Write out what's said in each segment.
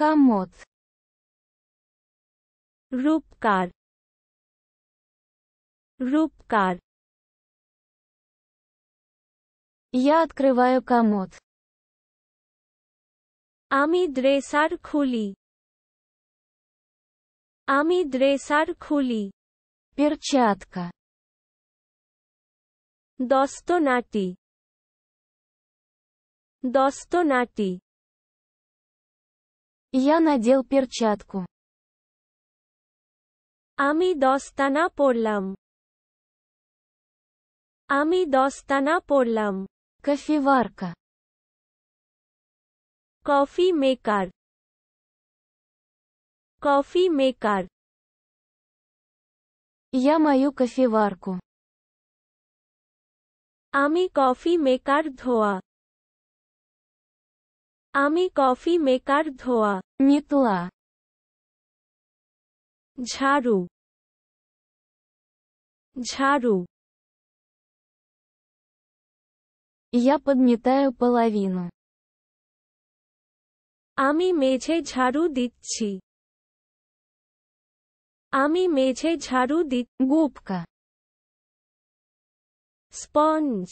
का मौत रूपकार रूपकार या открываю комод. आमी ड्रेसर खोली. आमी ड्रेसर खोली. перчатка. दस्तनाटी. दस्तनाटी. Я надел перчатку. Ами достана порлам. Ами достана порлам. Кофеварка. Кофе мейкар. Кофе мейкар. Я мою кофеварку. Ами কফি মেকার ধোয়া আমি কফি মেকার ধোয়া метла ঝাড়ু ঝাড়ু Я подметаю половину. আমি মেঝে ঝাড়ু দিচ্ছি আমি মেঝে ঝাড়ু দি গুপকা স্পঞ্জ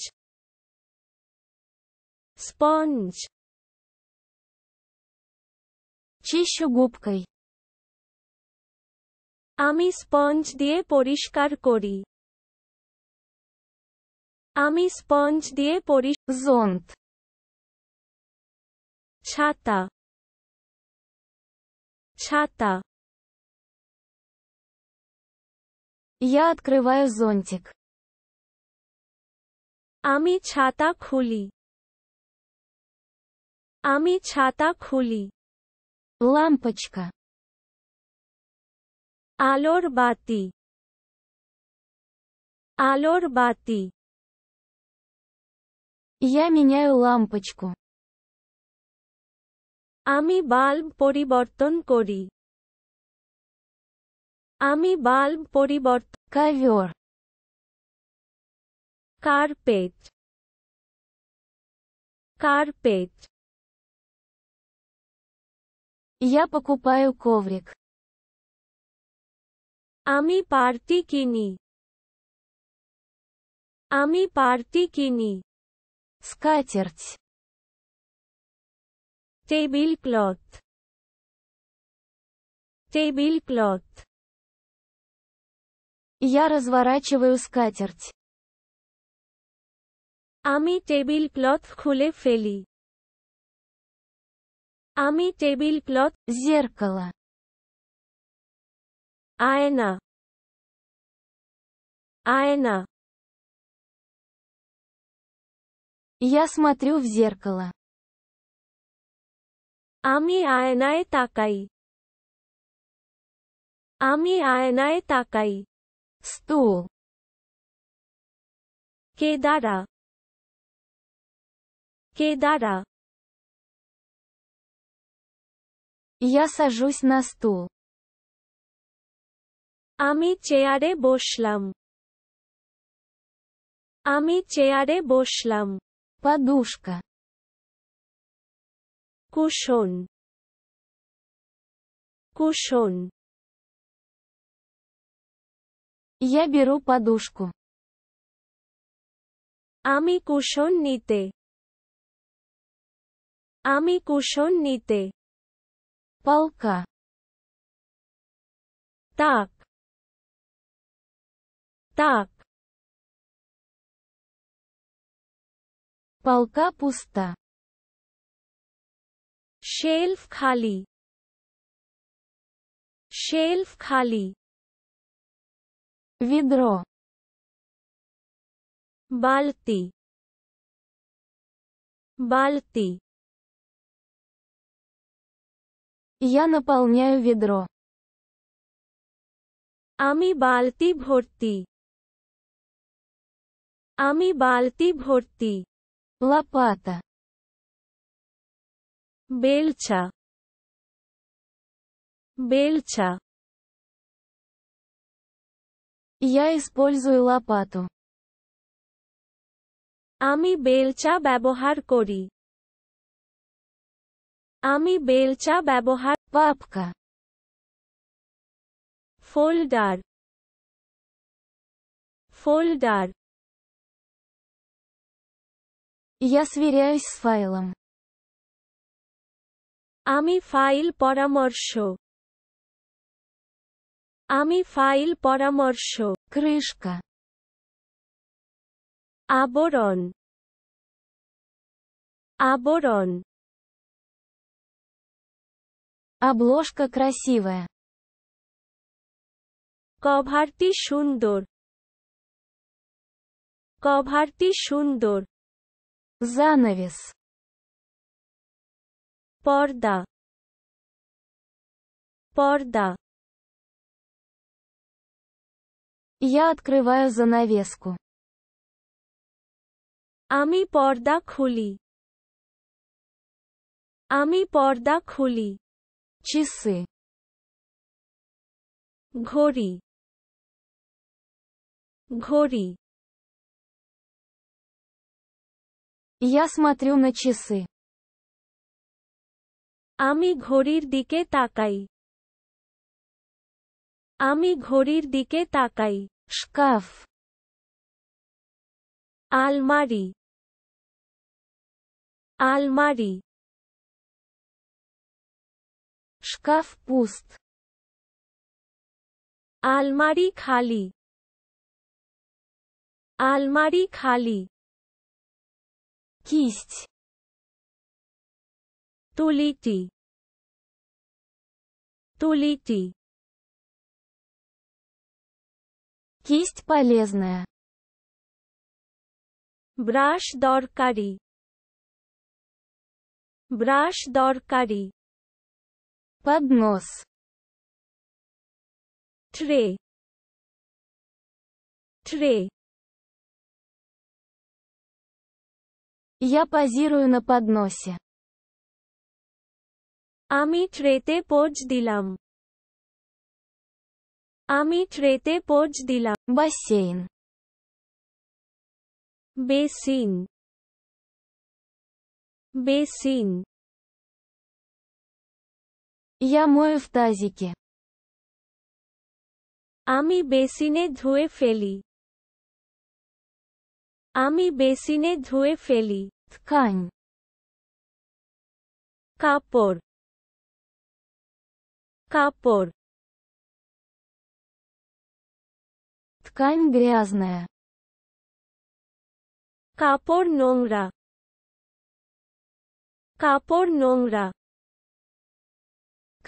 স্পঞ্জ чищу губкой. আমি স্পঞ্জ দিয়ে পরিষ্কার করি আমি স্পঞ্জ দিয়ে পরি জোন্ট ছাতা ছাতা Я открываю зонтик. আমি ছাতা খুলি আমি ছাতা খুলি лампочка আলোর বাতি আলোর বাতি Я меняю лампочку. আমি বাল্ব পরিবর্তন করি আমি বাল্ব পরিবর্তন ковер কার্পেট কার্পেট я покупаю коврик. Ами পার্টি কিনি আমি পার্টি কিনি скатерть table cloth table cloth Я разворачиваю скатерть Ами table cloth খুলে ফেলি Ами тебиль плот, зеркало. Айна. Айна. Я смотрю в зеркало. Ами айнае такай. Ами айнае такай. Стул. Кедара. Кедара. Я сажусь на стул. আমি চেয়ারে বসলাম আমি চেয়ারে বসলাম Подушка. Cushion cushion Я беру подушку. আমি কুশন নিতে আমি কুশন নিতে полка. Так. Так. полка пуста. Шельф खाली. Шельф खाली. Ведро. Бальти. Бальти. Я наполняю ведро. আমি বালতি ভর্তি আমি বালতি ভর্তি লপাতা বেলচা বেলচা Я использую лопату. আমি বেলচা ব্যবহার করি আমি বেলচা ব্যবহার পাপকা ফোল্ডার ফোল্ডার Я сверяюсь с আমি ফাইল পরামর্শ আমি ফাইল পরামর্শ крышка আবরণ আবরণ Обложка красивая. কভারটি সুন্দর কভারটি সুন্দর занавес Порда. Порда. Я открываю занавеску. Ами порда хули. Ами порда хули. часы घोड़ी घोड़ी Я смотрю на часы. আমি ঘড়ির দিকে তাকাই আমি ঘড়ির দিকে তাকাই স্কাফ আলমারি আলমারি шкаф пуст आलमारी खाली आलमारी खाली кисть তুলিটি তুলিটি кисть полезная ব্রাশ দরকারি ব্রাশ দরকারি Pagnos tray tray Я позирую на подносе. আমি ট্রেতে পোজ দিলাম আমি ট্রেতে পোজ দিলাম бассейн বেসিন বেসিন Я мою в тазике. আমি বেসিনে ধুয়ে ফেলি আমি বেসিনে ধুয়ে ফেলি ткань কাপড় কাপড় ткань грязная কাপড় নোংরা কাপড় নোংরা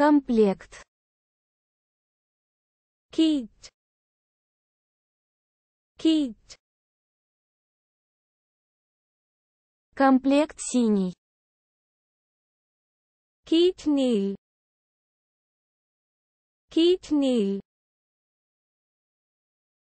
комплект кить кить комплект синий китниль китниль